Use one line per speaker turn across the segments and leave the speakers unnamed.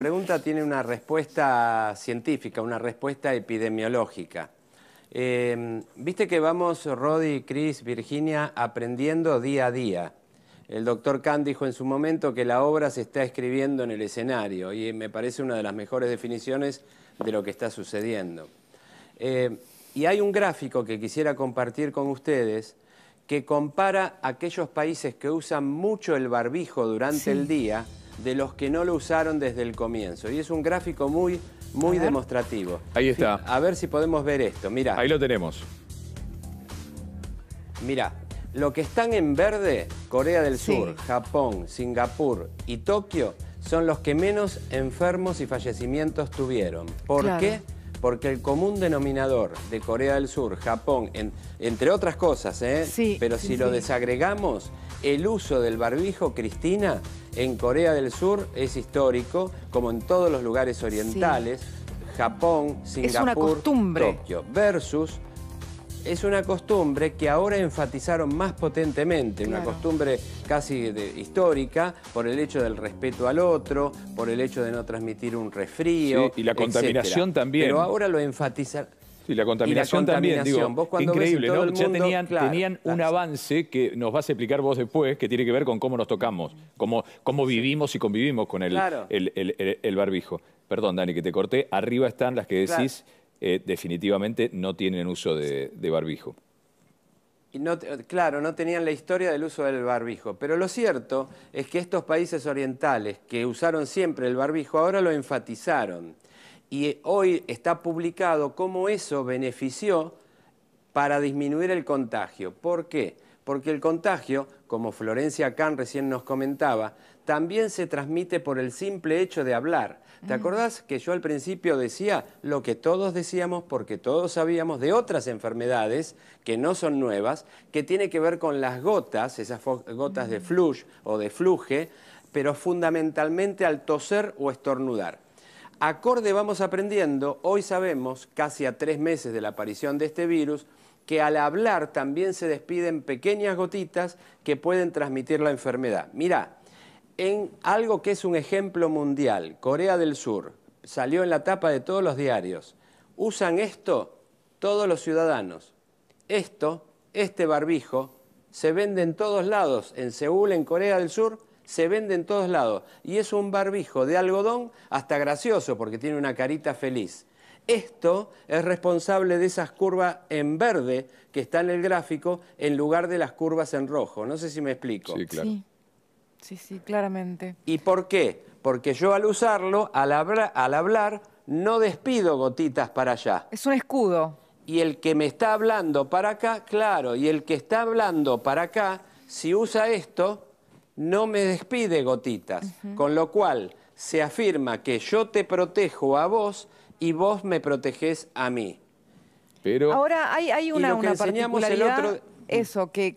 La pregunta tiene una respuesta científica, una respuesta epidemiológica. Em, viste que vamos, Rodi, Chris, Virginia, aprendiendo día a día. El doctor Kahn dijo en su momento que la obra se está escribiendo en el escenario y me parece una de las mejores definiciones de lo que está sucediendo. Em, y hay un gráfico que quisiera compartir con ustedes que compara aquellos países que usan mucho el barbijo durante el día de los que no lo usaron desde el comienzo. Y es un gráfico muy, muy demostrativo. Ahí está. A ver si podemos ver esto. Mira. Ahí lo tenemos. Mira, lo que están en verde, Corea del Sur, Japón, Singapur y Tokio, son los que menos enfermos y fallecimientos tuvieron. ¿Por qué? porque el común denominador de Corea del Sur, Japón, entre otras cosas, ¿eh? sí, pero si lo desagregamos, el uso del barbijo, Cristina, en Corea del Sur es histórico, como en todos los lugares orientales, Japón, Singapur, Tokio, versus es una costumbre que ahora enfatizaron más potentemente, una costumbre casi histórica, por el hecho del respeto al otro, por el hecho de no transmitir un resfrío. y la contaminación también. Pero ahora lo enfatizan. Sí, la contaminación, y la contaminación también, digo, increíble, ¿no? ya tenían, un avance que nos vas a explicar vos después, que tiene que ver con cómo nos tocamos, cómo, vivimos y convivimos con el, el, el barbijo. Perdón, Dani, que te corté. Arriba están las que decís... Eh, definitivamente no tienen uso de, barbijo. claro, no tenían la historia del uso del barbijo, pero lo cierto es que estos países orientales que usaron siempre el barbijo ahora lo enfatizaron y hoy está publicado cómo eso benefició para disminuir el contagio. ¿Por qué? Porque el contagio, como Florencia Kahn recién nos comentaba, también se transmite por el simple hecho de hablar. ¿Te acordás que yo al principio decía lo que todos decíamos porque todos sabíamos de otras enfermedades que no son nuevas, que tiene que ver con las gotas, esas gotas de flush o de fluje, pero fundamentalmente al toser o estornudar? Acorde vamos aprendiendo, hoy sabemos, casi a tres meses de la aparición de este virus, que al hablar también se despiden pequeñas gotitas que pueden transmitir la enfermedad. Mirá, en algo que es un ejemplo mundial, Corea del Sur, salió en la tapa de todos los diarios. Usan esto todos los ciudadanos. Esto, este barbijo, se vende en todos lados, en Seúl, en Corea del Sur, se vende en todos lados. Y es un barbijo de algodón hasta gracioso porque tiene una carita feliz. Esto es responsable de esas curvas en verde que está en el gráfico en lugar de las curvas en rojo. No sé si me explico. Sí, claro. Sí, sí, claramente. ¿Y por qué? Porque yo al usarlo, al, hablar, no despido gotitas para allá. Es un escudo. Y el que me está hablando para acá, claro, y el que está hablando para acá, si usa esto, no me despide gotitas. Con lo cual, se afirma que yo te protejo a vos y vos me protegés a mí. Pero... Ahora hay, hay una, el otro... eso, que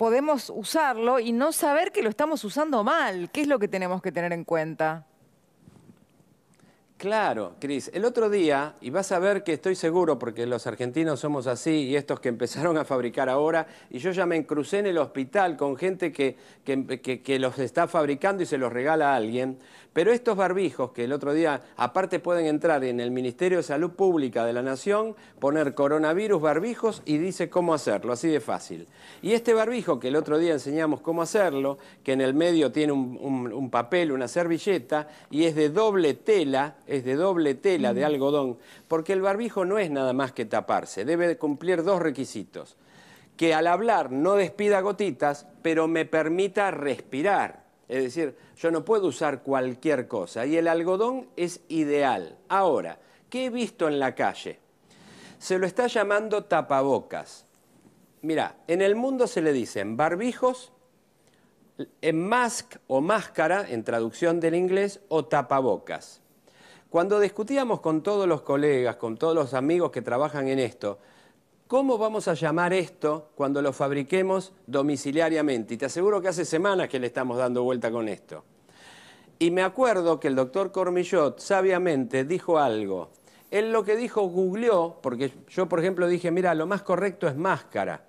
podemos usarlo y no saber que lo estamos usando mal. ¿Qué es lo que tenemos que tener en cuenta? Claro, Cris. El otro día, y vas a ver que estoy seguro, porque los argentinos somos así y estos que empezaron a fabricar ahora, y yo ya me crucé en el hospital con gente que, que, los está fabricando y se los regala a alguien, pero estos barbijos que el otro día, aparte pueden entrar en el Ministerio de Salud Pública de la Nación, poner coronavirus barbijos y dice cómo hacerlo, así de fácil. Y este barbijo que el otro día enseñamos cómo hacerlo, que en el medio tiene un, un papel, una servilleta, y es de doble tela, es de doble tela, de mm. algodón, porque el barbijo no es nada más que taparse, debe cumplir dos requisitos, que al hablar no despida gotitas, pero me permita respirar, es decir, yo no puedo usar cualquier cosa y el algodón es ideal. Ahora, ¿qué he visto en la calle? Se lo está llamando tapabocas. Mira, en el mundo se le dicen barbijos, en mask o máscara, en traducción del inglés, o tapabocas. Cuando discutíamos con todos los colegas, con todos los amigos que trabajan en esto, ¿cómo vamos a llamar esto cuando lo fabriquemos domiciliariamente? Y te aseguro que hace semanas que le estamos dando vuelta con esto. Y me acuerdo que el doctor Cormillot sabiamente dijo algo. Él lo que dijo googleó, porque yo por ejemplo dije, mira, lo más correcto es máscara.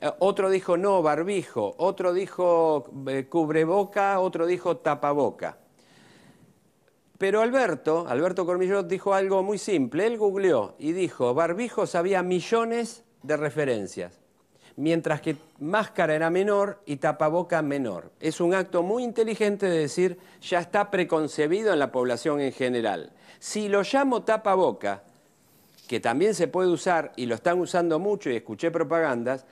Eh, otro dijo no, barbijo, otro dijo eh, cubreboca, otro dijo tapaboca. Pero Alberto, Alberto Cormillot dijo algo muy simple. Él googleó y dijo, barbijos había millones de referencias, mientras que máscara era menor y tapaboca menor. Es un acto muy inteligente de decir, ya está preconcebido en la población en general. Si lo llamo tapaboca, que también se puede usar y lo están usando mucho y escuché propagandas,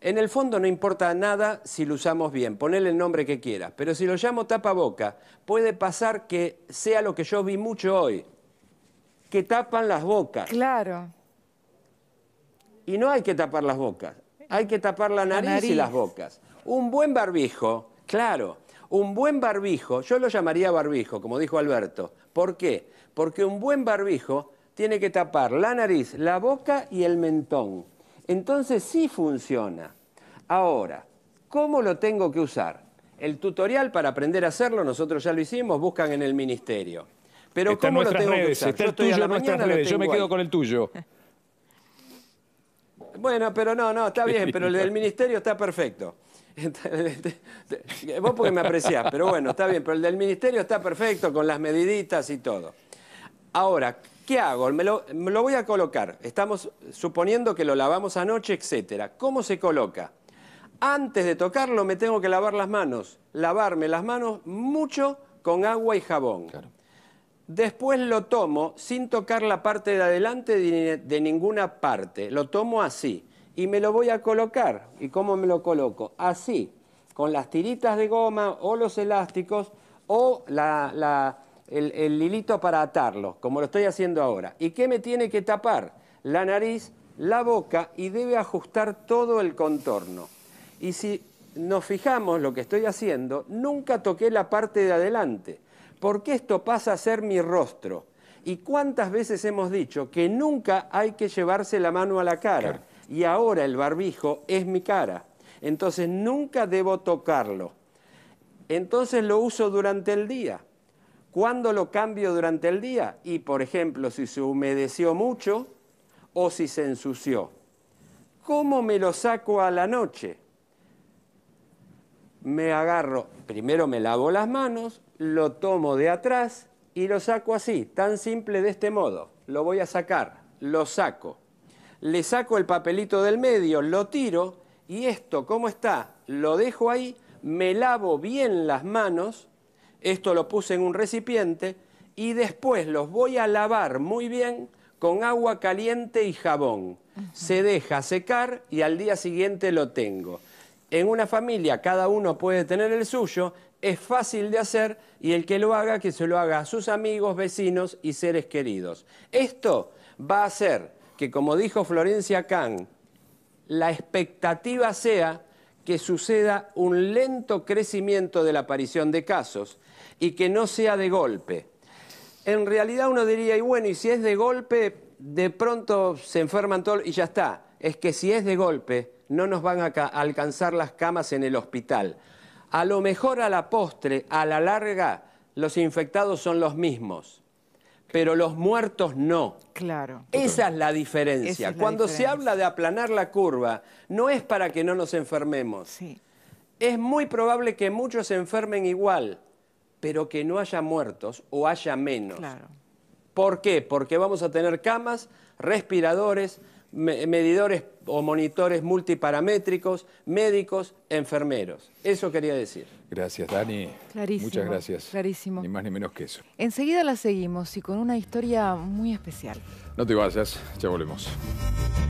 en el fondo no importa nada si lo usamos bien, ponele el nombre que quieras, pero si lo llamo boca, puede pasar que sea lo que yo vi mucho hoy, que tapan las bocas. Claro. Y no hay que tapar las bocas, hay que tapar la nariz. y las bocas. Un buen barbijo, claro, un buen barbijo, yo lo llamaría barbijo, como dijo Alberto. ¿Por qué? Porque un buen barbijo tiene que tapar la nariz, la boca y el mentón. Entonces sí funciona. Ahora, ¿cómo lo tengo que usar? El tutorial para aprender a hacerlo, nosotros ya lo hicimos, buscan en el ministerio. Pero ¿cómo lo tengo que usar? Está Yo Yo me quedo con el tuyo. Bueno, pero no, no, está bien, pero el del ministerio está perfecto. Vos porque me apreciás, pero bueno, está bien, pero el del ministerio está perfecto con las mediditas y todo. Ahora, ¿qué hago? Me lo, voy a colocar. Estamos suponiendo que lo lavamos anoche, etc. ¿Cómo se coloca? Antes de tocarlo me tengo que lavar las manos. Lavarme las manos mucho con agua y jabón. Después lo tomo sin tocar la parte de adelante de, ninguna parte. Lo tomo así y me lo voy a colocar. ¿Y cómo me lo coloco? Así, con las tiritas de goma o los elásticos o la, el, lilito hilito para atarlo, como lo estoy haciendo ahora. ¿Y qué me tiene que tapar? La nariz, la boca y debe ajustar todo el contorno. Y si nos fijamos lo que estoy haciendo, nunca toqué la parte de adelante, porque esto pasa a ser mi rostro. ¿Y cuántas veces hemos dicho que nunca hay que llevarse la mano a la cara? Y ahora el barbijo es mi cara. Entonces nunca debo tocarlo. Entonces lo uso durante el día. ¿Cuándo lo cambio durante el día? Y por ejemplo, si se humedeció mucho o si se ensució. ¿Cómo me lo saco a la noche? Me agarro, primero me lavo las manos, lo tomo de atrás y lo saco así, tan simple de este modo. Lo voy a sacar, lo saco. Le saco el papelito del medio, lo tiro y esto, ¿cómo está? Lo dejo ahí, me lavo bien las manos esto lo puse en un recipiente y después los voy a lavar muy bien con agua caliente y jabón. Se deja secar y al día siguiente lo tengo. En una familia cada uno puede tener el suyo, es fácil de hacer y el que lo haga, que se lo haga a sus amigos, vecinos y seres queridos. Esto va a hacer que, como dijo Florencia Kahn, la expectativa sea que suceda un lento crecimiento de la aparición de casos y que no sea de golpe. En realidad uno diría, y bueno, y si es de golpe, de pronto se enferman todos y ya está. Es que si es de golpe, no nos van a alcanzar las camas en el hospital. A lo mejor a la postre, a la larga, los infectados son los mismos pero los muertos no. Claro. Esa es la diferencia. Cuando se habla de aplanar la curva, no es para que no nos enfermemos. Sí. Es muy probable que muchos se enfermen igual, pero que no haya muertos o haya menos. Claro. ¿Por qué? Porque vamos a tener camas, respiradores, medidores o monitores multiparamétricos, médicos, enfermeros. Eso quería decir. Gracias, Dani. Clarísimo. Muchas gracias. Clarísimo. Ni más ni menos que eso. Enseguida la seguimos y con una historia muy especial. No te vayas, ya volvemos.